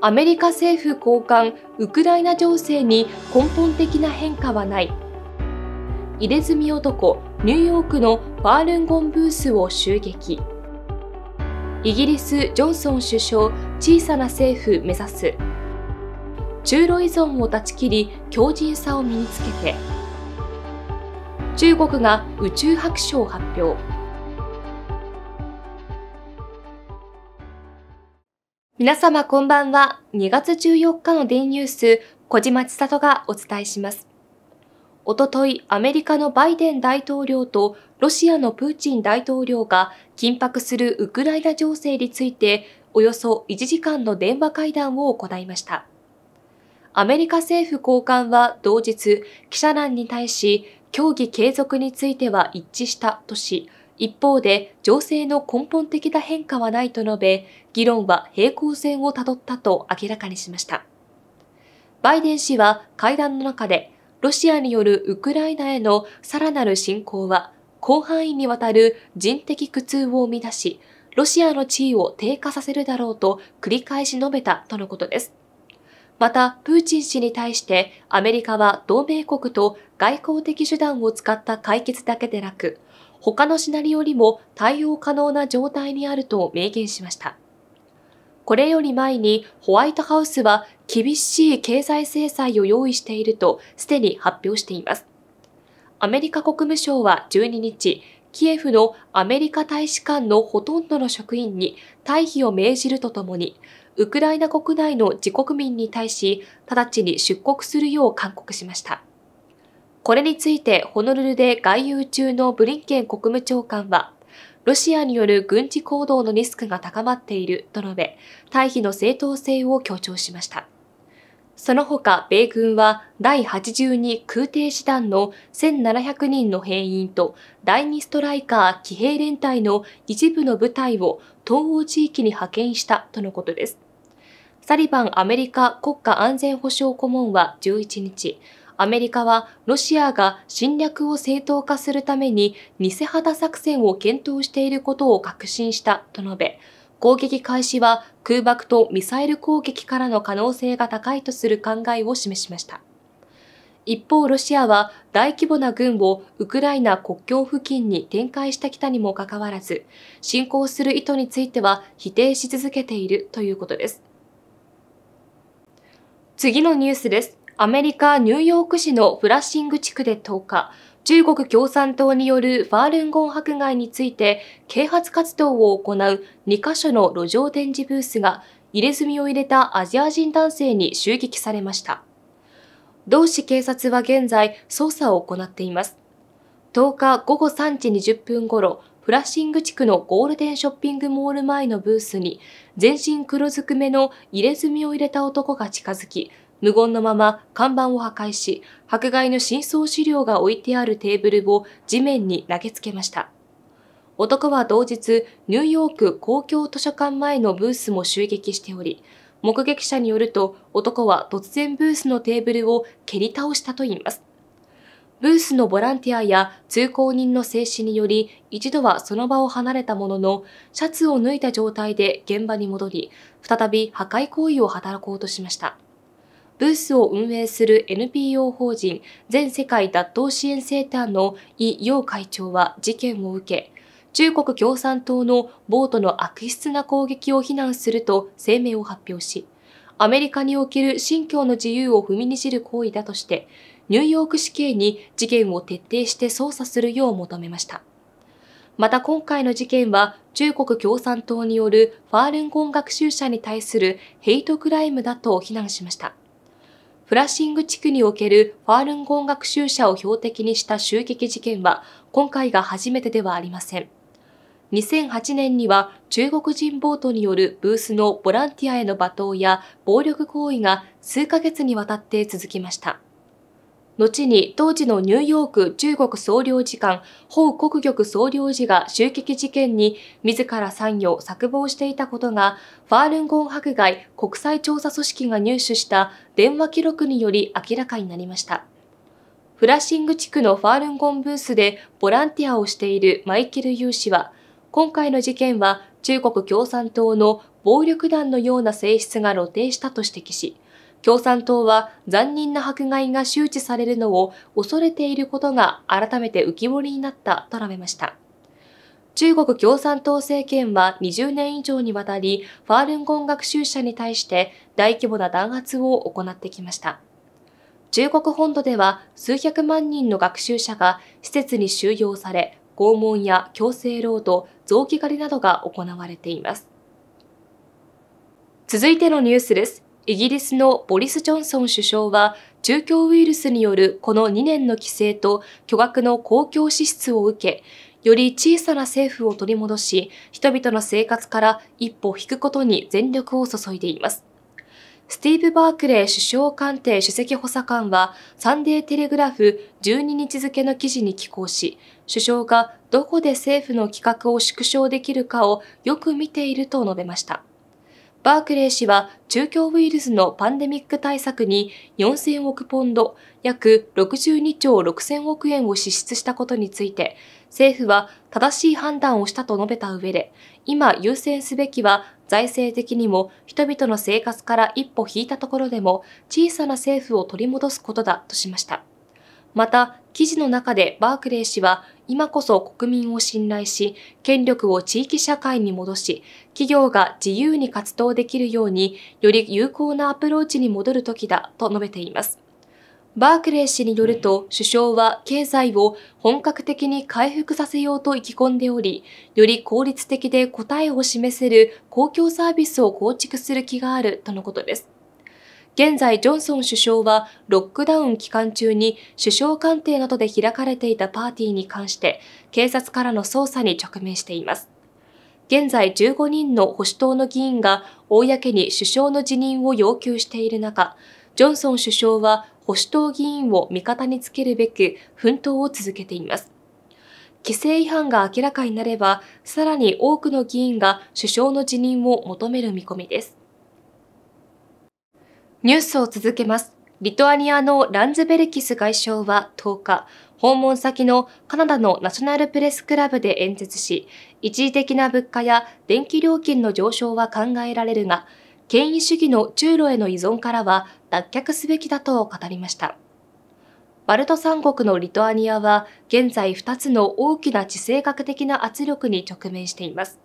アメリカ政府高官ウクライナ情勢に根本的な変化はない入れ墨男ニューヨークのファールンゴンブースを襲撃イギリスジョンソン首相小さな政府目指す中ロ依存を断ち切り強靭さを身につけて中国が宇宙白書を発表皆様こんばんは。2月14日のデニュース、小島千里がお伝えします。おととい、アメリカのバイデン大統領とロシアのプーチン大統領が緊迫するウクライナ情勢について、およそ1時間の電話会談を行いました。アメリカ政府高官は同日、記者団に対し、協議継続については一致したとし、一方で情勢の根本的な変化はないと述べ、議論は平行線をたどったと明らかにしました。バイデン氏は会談の中で、ロシアによるウクライナへのさらなる侵攻は、広範囲にわたる人的苦痛を生み出し、ロシアの地位を低下させるだろうと繰り返し述べたとのことです。また、プーチン氏に対してアメリカは同盟国と外交的手段を使った解決だけでなく、他のシナリオにも対応可能な状態にあると明言しました。これより前にホワイトハウスは厳しい経済制裁を用意しているとすでに発表しています。アメリカ国務省は12日、キエフのアメリカ大使館のほとんどの職員に退避を命じるとともに、ウクライナ国内の自国民に対し、直ちに出国するよう勧告しました。これについてホノルルで外遊中のブリンケン国務長官は、ロシアによる軍事行動のリスクが高まっていると述べ、退避の正当性を強調しました。その他、米軍は第82空挺師団の1700人の兵員と第2ストライカー騎兵連隊の一部の部隊を東欧地域に派遣したとのことです。サリバンアメリカ国家安全保障顧問は11日、アメリカはロシアが侵略を正当化するために偽旗作戦を検討していることを確信したと述べ、攻撃開始は空爆とミサイル攻撃からの可能性が高いとする考えを示しました。一方、ロシアは大規模な軍をウクライナ国境付近に展開してきたにもかかわらず、侵攻する意図については否定し続けているということです。次のニュースです。アメリカ・ニューヨーク市のフラッシング地区で10日、中国共産党によるファールンゴン迫害について啓発活動を行う2カ所の路上展示ブースが入れ墨を入れたアジア人男性に襲撃されました。同市警察は現在捜査を行っています。10日午後3時20分ごろ、フラッシング地区のゴールデンショッピングモール前のブースに全身黒ずくめの入れ墨を入れた男が近づき、無言のまま看板を破壊し、迫害の真相資料が置いてあるテーブルを地面に投げつけました。男は同日、ニューヨーク公共図書館前のブースも襲撃しており、目撃者によると男は突然ブースのテーブルを蹴り倒したといいます。ブースのボランティアや通行人の制止により一度はその場を離れたもののシャツを脱いだ状態で現場に戻り再び破壊行為を働こうとしました。ブースを運営する NPO 法人全世界脱党支援センターのイ・ヨウ会長は事件を受け、中国共産党のボートの悪質な攻撃を非難すると声明を発表し、アメリカにおける信教の自由を踏みにじる行為だとして、ニューヨーク市警に事件を徹底して捜査するよう求めました。また今回の事件は中国共産党によるファールンゴン学習者に対するヘイトクライムだと非難しました。フラシング地区におけるファールンゴン学習者を標的にした襲撃事件は今回が初めてではありません。2008年には中国人ボートによるブースのボランティアへの罵倒や暴力行為が数ヶ月にわたって続きました。後に当時のニューヨーク中国総領事館、法国玉総領事が襲撃事件に自ら参与、作謀していたことが、ファールンゴン迫害国際調査組織が入手した電話記録により明らかになりました。フラッシング地区のファールンゴンブースでボランティアをしているマイケル・ユー氏は、今回の事件は中国共産党の暴力団のような性質が露呈したと指摘し、共産党は残忍な迫害が周知されるのを恐れていることが改めて浮き彫りになったと述べました。中国共産党政権は20年以上にわたり、ファールンゴン学習者に対して大規模な弾圧を行ってきました。中国本土では数百万人の学習者が施設に収容され、拷問や強制労働、臓器狩りなどが行われています。続いてのニュースです。イギリスのボリス・ジョンソン首相は、中共ウイルスによるこの2年の規制と巨額の公共支出を受け、より小さな政府を取り戻し、人々の生活から一歩引くことに全力を注いでいます。スティーブ・バークレー首相官邸首席補佐官は、サンデーテレグラフ12日付の記事に寄稿し、首相がどこで政府の企画を縮小できるかをよく見ていると述べました。バークレー氏は中共ウイルスのパンデミック対策に4000億ポンド、約62兆6000億円を支出したことについて、政府は正しい判断をしたと述べた上で、今優先すべきは財政的にも人々の生活から一歩引いたところでも小さな政府を取り戻すことだとしました。また、記事の中でバークレー氏は、今こそ国民を信頼し、権力を地域社会に戻し、企業が自由に活動できるように、より有効なアプローチに戻る時だと述べています。バークレー氏によると、首相は経済を本格的に回復させようと意気込んでおり、より効率的で答えを示せる公共サービスを構築する気があるとのことです。現在ジョンソン首相はロックダウン期間中に首相官邸などで開かれていたパーティーに関して警察からの捜査に直面しています。現在15人の保守党の議員が公に首相の辞任を要求している中、ジョンソン首相は保守党議員を味方につけるべく奮闘を続けています。規制違反が明らかになれば、さらに多くの議員が首相の辞任を求める見込みです。ニュースを続けます。リトアニアのランズベルキス外相は10日、訪問先のカナダのナショナルプレスクラブで演説し、一時的な物価や電気料金の上昇は考えられるが、権威主義の中ロへの依存からは脱却すべきだと語りました。バルト三国のリトアニアは現在2つの大きな地政学的な圧力に直面しています。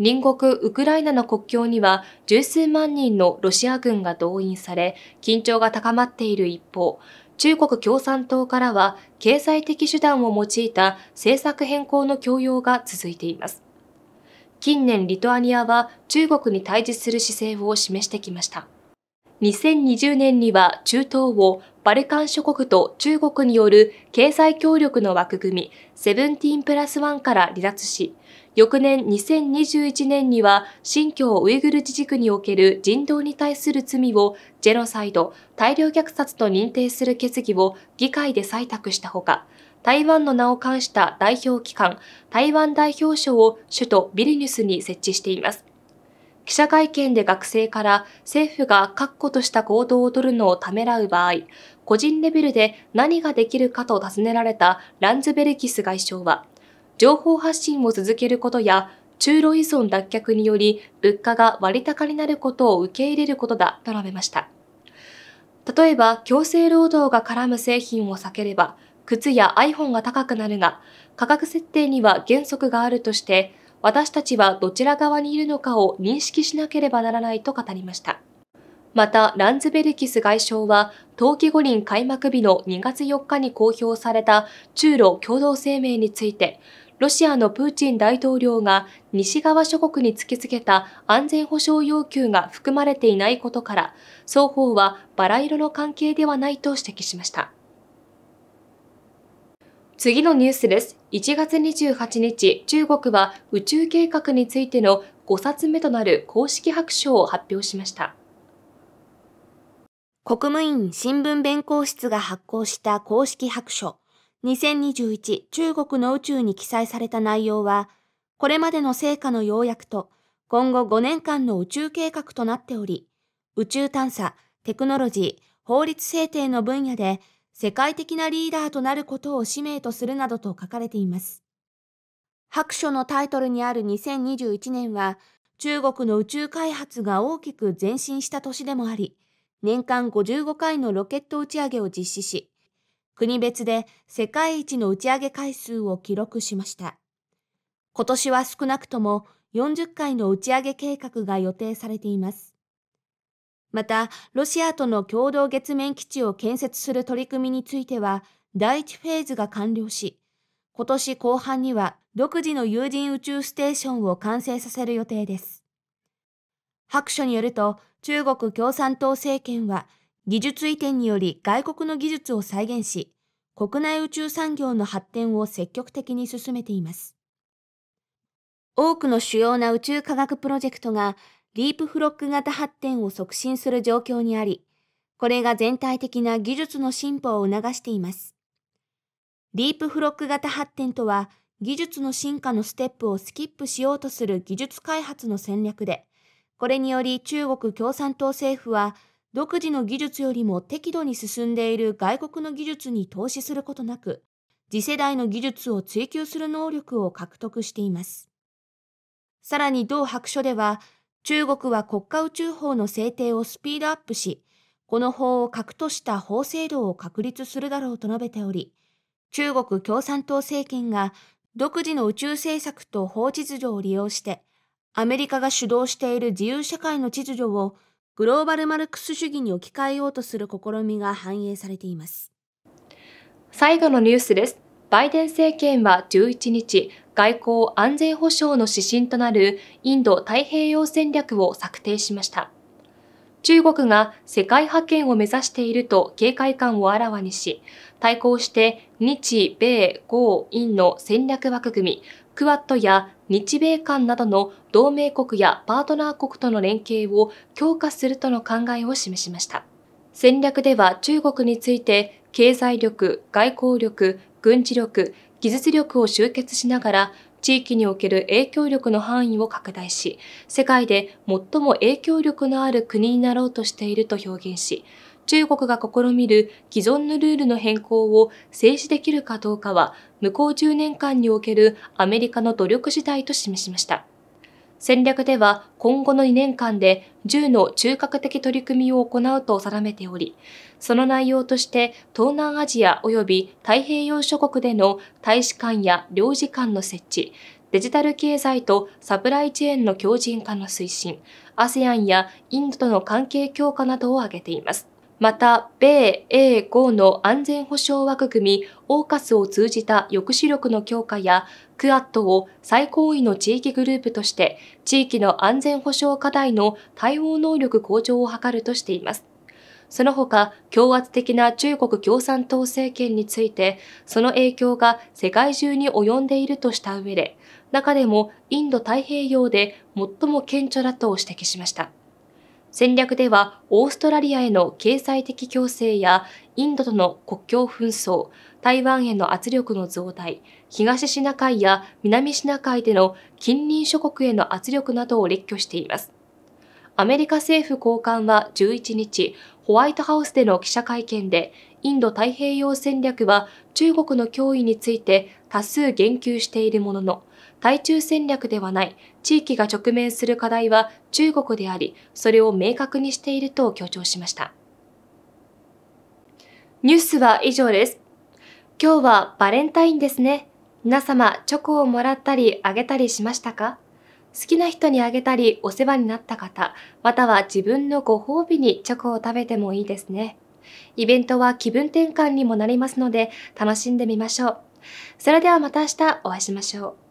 隣国ウクライナの国境には十数万人のロシア軍が動員され、緊張が高まっている一方、中国共産党からは経済的手段を用いた政策変更の強要が続いています。近年リトアニアは中国に対峙する姿勢を示してきました。2020年には中東をバルカン諸国と中国による経済協力の枠組みセブンティーンプラスワンから離脱し、翌年2021年には新疆ウイグル自治区における人道に対する罪をジェノサイド、大量虐殺と認定する決議を議会で採択したほか、台湾の名を冠した代表機関、台湾代表所を首都ビリニュスに設置しています。記者会見で学生から政府が確固とした行動をとるのをためらう場合、個人レベルで何ができるかと尋ねられたランズベルキス外相は、情報発信を続けることや、中ロ依存脱却により物価が割高になることを受け入れることだと述べました。例えば、強制労働が絡む製品を避ければ、靴や iPhone が高くなるが、価格設定には原則があるとして、私たちはどちら側にいるのかを認識しなければならないと語りました。また、ランズベルキス外相は、冬季五輪開幕日の2月4日に公表された中ロ共同声明について、ロシアのプーチン大統領が西側諸国に突きつけた安全保障要求が含まれていないことから、双方はバラ色の関係ではないと指摘しました。次のニュースです。1月28日、中国は宇宙計画についての5冊目となる公式白書を発表しました。国務院新聞弁公室が発行した公式白書。2021中国の宇宙に記載された内容は、これまでの成果の要約と、今後5年間の宇宙計画となっており、宇宙探査、テクノロジー、法律制定の分野で世界的なリーダーとなることを使命とするなどと書かれています。白書のタイトルにある2021年は、中国の宇宙開発が大きく前進した年でもあり、年間55回のロケット打ち上げを実施し、国別で世界一の打ち上げ回数を記録しました。今年は少なくとも40回の打ち上げ計画が予定されています。また、ロシアとの共同月面基地を建設する取り組みについては、第1フェーズが完了し、今年後半には独自の有人宇宙ステーションを完成させる予定です。白書によると、中国共産党政権は技術移転により外国の技術を再現し、国内宇宙産業の発展を積極的に進めています。多くの主要な宇宙科学プロジェクトがリープフロック型発展を促進する状況にあり、これが全体的な技術の進歩を促しています。リープフロック型発展とは、技術の進化のステップをスキップしようとする技術開発の戦略で、これにより中国共産党政府は独自の技術よりも適度に進んでいる外国の技術に投資することなく、次世代の技術を追求する能力を獲得しています。さらに同白書では、中国は国家宇宙法の制定をスピードアップし、この法を核とした法制度を確立するだろうと述べており、中国共産党政権が独自の宇宙政策と法秩序を利用して、アメリカが主導している自由社会の秩序をグローバルマルクス主義に置き換えようとする試みが反映されています。最後のニュースです。バイデン政権は11日、外交安全保障の指針となるインド太平洋戦略を策定しました。中国が世界覇権を目指していると警戒感をあらわにし、対抗して日米豪印の戦略枠組み、クワッドや日米間などの同盟国やパートナー国との連携を強化するとの考えを示しました。戦略では中国について経済力、外交力、軍事力、技術力を集結しながら地域における影響力の範囲を拡大し、世界で最も影響力のある国になろうとしていると表現し、中国が試みる既存のルールの変更を制止できるかどうかは、向こう10年間におけるアメリカの努力次第と示しました。戦略では今後の2年間で10の中核的取り組みを行うと定めており、その内容として東南アジア及び太平洋諸国での大使館や領事館の設置、デジタル経済とサプライチェーンの強靭化の推進、ASEAN やインドとの関係強化などを挙げています。また、米、英、豪の安全保障枠組み、オーカスを通じた抑止力の強化や、クアッドを最高位の地域グループとして、地域の安全保障課題の対応能力向上を図るとしています。その他、強圧的な中国共産党政権について、その影響が世界中に及んでいるとした上で、中でもインド太平洋で最も顕著だと指摘しました。戦略ではオーストラリアへの経済的強制やインドとの国境紛争、台湾への圧力の増大、東シナ海や南シナ海での近隣諸国への圧力などを列挙しています。アメリカ政府高官は11日、ホワイトハウスでの記者会見で、インド太平洋戦略は中国の脅威について多数言及しているものの、対中戦略ではない、地域が直面する課題は中国であり、それを明確にしていると強調しました。ニュースは以上です。今日はバレンタインですね。皆様、チョコをもらったりあげたりしましたか好きな人にあげたりお世話になった方、または自分のご褒美にチョコを食べてもいいですね。イベントは気分転換にもなりますので、楽しんでみましょう。それではまた明日お会いしましょう。